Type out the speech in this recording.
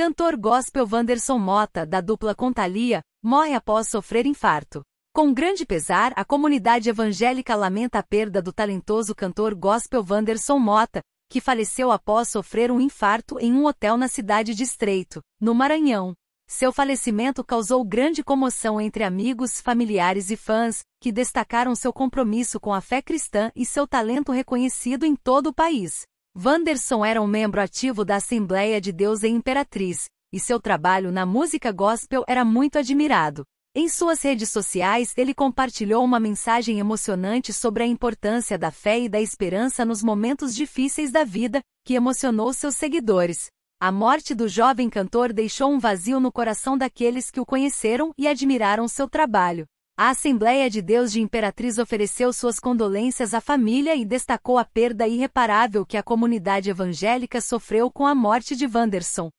Cantor gospel Wanderson Mota, da dupla Contalia, morre após sofrer infarto. Com grande pesar, a comunidade evangélica lamenta a perda do talentoso cantor gospel Wanderson Mota, que faleceu após sofrer um infarto em um hotel na cidade de Estreito, no Maranhão. Seu falecimento causou grande comoção entre amigos, familiares e fãs, que destacaram seu compromisso com a fé cristã e seu talento reconhecido em todo o país. Vanderson era um membro ativo da Assembleia de Deus e Imperatriz, e seu trabalho na música gospel era muito admirado. Em suas redes sociais, ele compartilhou uma mensagem emocionante sobre a importância da fé e da esperança nos momentos difíceis da vida, que emocionou seus seguidores. A morte do jovem cantor deixou um vazio no coração daqueles que o conheceram e admiraram seu trabalho. A Assembleia de Deus de Imperatriz ofereceu suas condolências à família e destacou a perda irreparável que a comunidade evangélica sofreu com a morte de Wanderson.